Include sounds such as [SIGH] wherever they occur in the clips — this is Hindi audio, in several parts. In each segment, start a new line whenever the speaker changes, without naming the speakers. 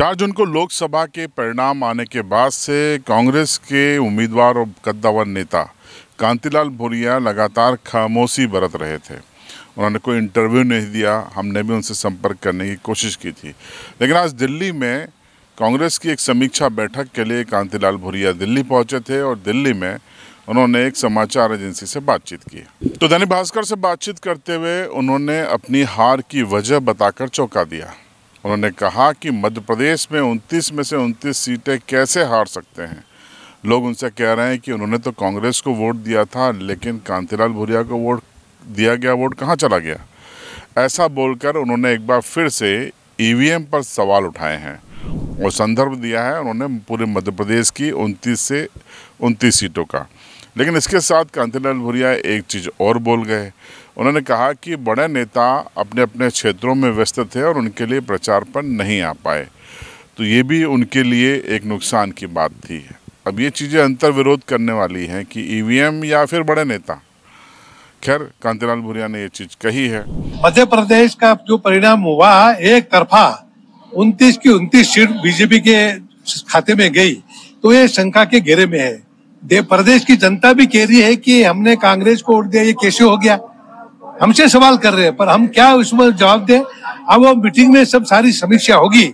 चार जून को लोकसभा के परिणाम आने के बाद से कांग्रेस के उम्मीदवार और कद्दावर नेता कांतिलाल भोरिया लगातार खामोशी बरत रहे थे उन्होंने कोई इंटरव्यू नहीं दिया हमने भी उनसे संपर्क करने की कोशिश की थी लेकिन आज दिल्ली में कांग्रेस की एक समीक्षा बैठक के लिए कांतिलाल भोरिया दिल्ली पहुंचे थे और दिल्ली में उन्होंने एक समाचार एजेंसी से बातचीत की तो दैनिक भास्कर से बातचीत करते हुए उन्होंने अपनी हार की वजह बताकर चौंका दिया उन्होंने कहा कि मध्य प्रदेश में 29 में से 29 सीटें कैसे हार सकते हैं लोग उनसे कह रहे हैं कि उन्होंने तो कांग्रेस को वोट दिया था लेकिन कांतिलाल भूरिया को वोट दिया गया वोट कहाँ चला गया ऐसा बोलकर उन्होंने एक बार फिर से ई पर सवाल उठाए हैं और संदर्भ दिया है उन्होंने पूरे मध्य प्रदेश की 29 से उनतीस सीटों का लेकिन इसके साथ कांतिलाल भूरिया एक चीज़ और बोल गए उन्होंने कहा कि बड़े नेता अपने अपने क्षेत्रों में व्यस्त थे और उनके लिए प्रचार पर नहीं आ पाए तो ये भी उनके लिए एक नुकसान की बात थी अब ये चीज़ें अंतर विरोध करने वाली हैं कि ईवीएम या फिर बड़े नेता खैर कांतिलाल भूरिया ने ये चीज
कही है मध्य प्रदेश का जो परिणाम हुआ एक तरफा उनतीस की उनतीस सीट बीजेपी के खाते में गई तो ये शंका के घेरे में है दे प्रदेश की जनता भी कह रही है कि हमने कांग्रेस को वोट दिया ये कैसे हो गया हमसे सवाल कर रहे हैं पर हम क्या उसमें जवाब दें अब वो मीटिंग में सब सारी समीक्षा होगी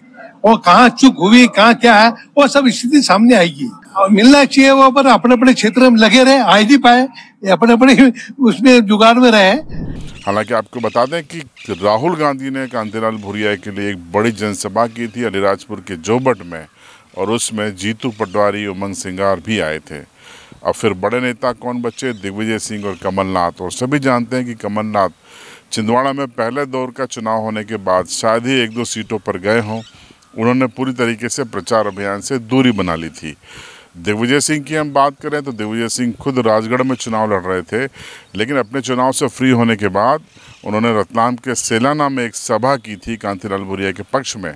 वो कहाँ चुक हुई कहाँ क्या है वो सब स्थिति सामने आएगी मिलना चाहिए वो पर अपने अपने क्षेत्र में लगे रहे आ ही पाए अपने अपने [LAUGHS] उसमें जुगाड़ में रहे
हालांकि आपको बता दें कि राहुल गांधी ने कांतिलाल भूरिया के लिए एक बड़ी जनसभा की थी अलीराजपुर के जोबट में और उसमें जीतू पटवारी उमंग सिंगार भी आए थे और फिर बड़े नेता कौन बचे दिग्विजय सिंह और कमलनाथ और सभी जानते हैं कि कमलनाथ छिंदवाड़ा में पहले दौर का चुनाव होने के बाद शायद ही एक दो सीटों पर गए हों उन्होंने पूरी तरीके से प्रचार अभियान से दूरी बना ली थी दिग्विजय सिंह की हम बात करें तो दिग्विजय सिंह खुद राजगढ़ में चुनाव लड़ रहे थे लेकिन अपने चुनाव से फ्री होने के बाद उन्होंने रतलाम के सेलाना में एक सभा की थी कांतिलाल भुरिया के पक्ष में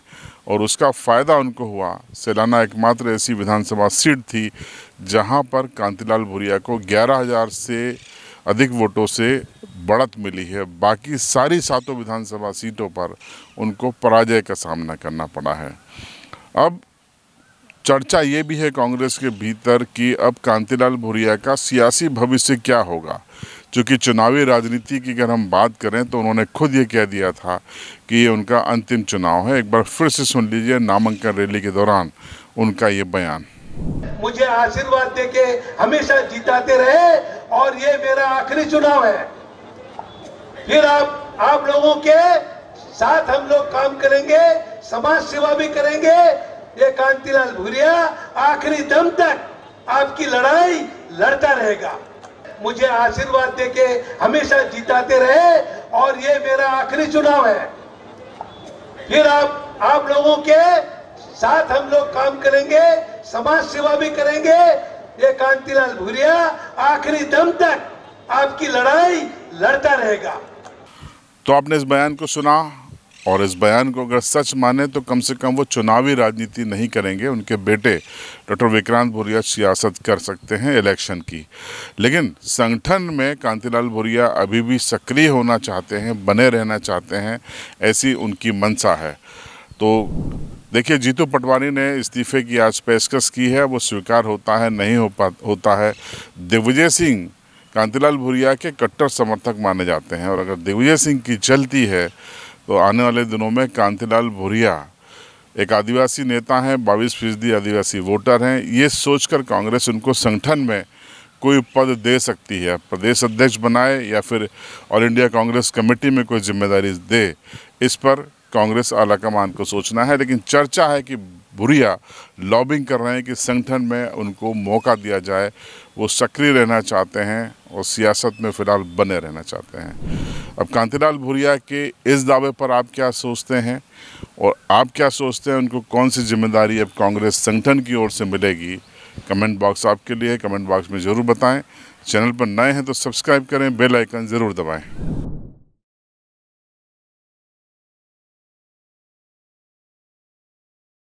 और उसका फ़ायदा उनको हुआ सेलाना एकमात्र ऐसी विधानसभा सीट थी जहां पर कांतिलाल भुरिया को 11,000 से अधिक वोटों से बढ़त मिली है बाकी सारी सातों विधानसभा सीटों पर उनको पराजय का सामना करना पड़ा है अब चर्चा ये भी है कांग्रेस के भीतर कि अब कांतिलाल भूरिया का सियासी भविष्य क्या होगा चूँकि चुनावी राजनीति की अगर हम बात करें तो उन्होंने खुद ये कह दिया था कि ये उनका अंतिम चुनाव है एक बार फिर से सुन लीजिए नामांकन रैली के दौरान उनका ये बयान
मुझे आशीर्वाद दे के हमेशा जिताते रहे और ये मेरा आखिरी चुनाव है फिर आप आप लोगों के साथ हम लोग काम करेंगे समाज सेवा भी करेंगे ये कांतिलाल भूरिया आखिरी दम तक आपकी लड़ाई लड़ता रहेगा मुझे आशीर्वाद दे के हमेशा जिताते रहे और ये मेरा आखिरी चुनाव है फिर आप आप लोगों के साथ हम लोग काम करेंगे समाज सेवा भी करेंगे ये कांतिलाल भूरिया आखिरी दम तक आपकी लड़ाई लड़ता रहेगा
तो आपने इस बयान को सुना और इस बयान को अगर सच माने तो कम से कम वो चुनावी राजनीति नहीं करेंगे उनके बेटे डॉक्टर विक्रांत भूरिया सियासत कर सकते हैं इलेक्शन की लेकिन संगठन में कांतिलाल भूरिया अभी भी सक्रिय होना चाहते हैं बने रहना चाहते हैं ऐसी उनकी मंशा है तो देखिए जीतू पटवारी ने इस्तीफे की आज पेशकश की है वो स्वीकार होता है नहीं हो पा होता है दिग्विजय सिंह कांतिलाल भुरिया के कट्टर समर्थक माने जाते हैं और अगर दिग्विजय सिंह की चलती है तो आने वाले दिनों में कांतिलाल भूरिया एक आदिवासी नेता हैं बाईस फीसदी आदिवासी वोटर हैं ये सोचकर कांग्रेस उनको संगठन में कोई पद दे सकती है प्रदेश अध्यक्ष बनाए या फिर ऑल इंडिया कांग्रेस कमेटी में कोई जिम्मेदारी दे इस पर कांग्रेस आलाकमान को सोचना है लेकिन चर्चा है कि भुरिया लॉबिंग कर रहे हैं कि संगठन में उनको मौका दिया जाए वो सक्रिय रहना चाहते हैं और सियासत में फ़िलहाल बने रहना चाहते हैं अब कांतिलाल भुरिया के इस दावे पर आप क्या सोचते हैं और आप क्या सोचते हैं उनको कौन सी जिम्मेदारी अब कांग्रेस संगठन की ओर से मिलेगी कमेंट बॉक्स आपके लिए कमेंट बॉक्स में ज़रूर बताएं चैनल पर नए हैं तो सब्सक्राइब करें बेल आइकन ज़रूर दबाएं